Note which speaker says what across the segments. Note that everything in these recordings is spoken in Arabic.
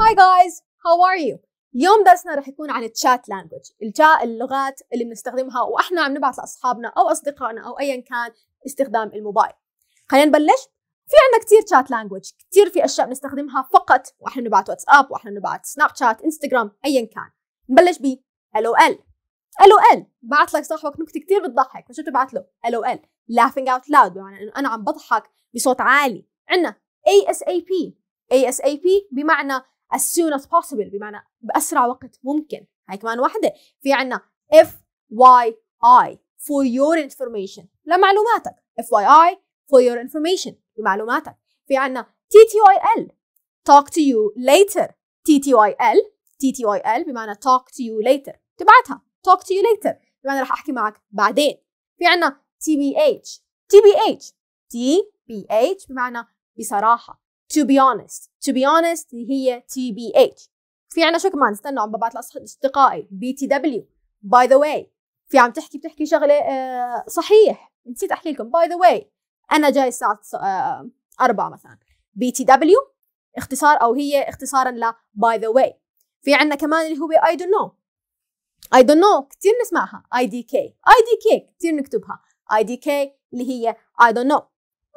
Speaker 1: هاي جايز هاو ار يو يوم درسنا رح يكون عن التشات لانجوج اللغات اللي بنستخدمها واحنا عم نبعث لاصحابنا او اصدقائنا او ايا كان استخدام الموبايل خلينا نبلش في عندنا كثير تشات لانجوج كثير في اشياء بنستخدمها فقط واحنا بنبعث واتساب واحنا بنبعث سناب شات انستغرام ايا كان نبلش ب ال او ال ال او ال بعت لك صاحبك نكته كثير بتضحك فشو بتبعث له ال او ال laughing out loud بمعنى انه انا عم بضحك بصوت عالي عندنا اي اي اي اس اس بي اي بي بمعنى as soon as possible بمعنى بأسرع وقت ممكن هاي كمان واحدة في عنا if why for your information لمعلوماتك FYI for your information لمعلوماتك في عنا TTYL talk to you later TTYL بمعنى talk to you later تبعتها talk to you later بمعنى راح أحكي معك بعدين في عنا T B H T B H T B H بمعنى بصراحة to be honest to be honest هي TBH في عنا شو كمان استنوا عم ببعث لاصدقائي بي تي دبليو باي ذا واي في عم تحكي بتحكي شغله آه صحيح نسيت احكي لكم باي ذا واي انا جاي الساعه آه 4 مثلا بي تي دبليو اختصار او هي اختصارا ل باي ذا واي في عنا كمان اللي هو اي دون نو اي دون نو كثير نسمعها اي دي كي اي دي كي كثير نكتبها اي دي كي اللي هي اي دون نو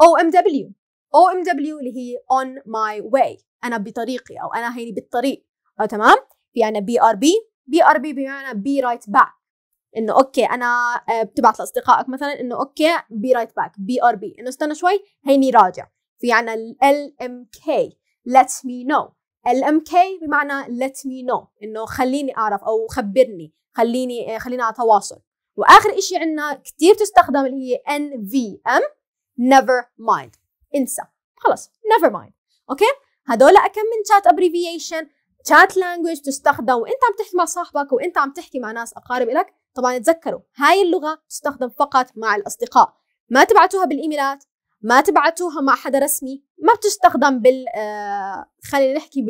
Speaker 1: او ام دبليو او ام دبليو اللي هي اون ماي واي انا بطريقي او انا هيني بالطريق او تمام في عنا بي ار بي بي ار بي بمعنى بي رايت باك انه اوكي انا آه، بتبعت لاصدقائك مثلا انه اوكي بي رايت باك بي ار بي انه استنى شوي هيني راجع في عنا ال ام كي ليت مي نو ال ام كي بمعنى ليت مي نو انه خليني اعرف او خبرني خليني آه، خلينا على تواصل واخر اشي عندنا كثير تستخدم اللي هي ان في ام نيفر مايند انسى خلاص نيفر مايند اوكي هدول كم من شات ابريفيشن شات لانجوج تستخدم وانت عم تحكي مع صاحبك وانت عم تحكي مع ناس اقارب لك طبعا تذكروا هاي اللغه تستخدم فقط مع الاصدقاء ما تبعتوها بالايميلات ما تبعتوها مع حدا رسمي ما بتستخدم بال آه، خلينا نحكي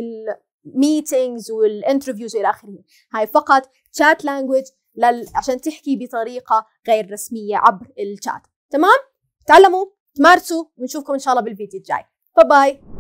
Speaker 1: بالميتينجز والانترفيوز والى اخره هاي فقط تشات لانجوج لل... عشان تحكي بطريقه غير رسميه عبر الشات تمام تعلموا تمارسوا ونشوفكم ان شاء الله بالفيديو الجاي باي باي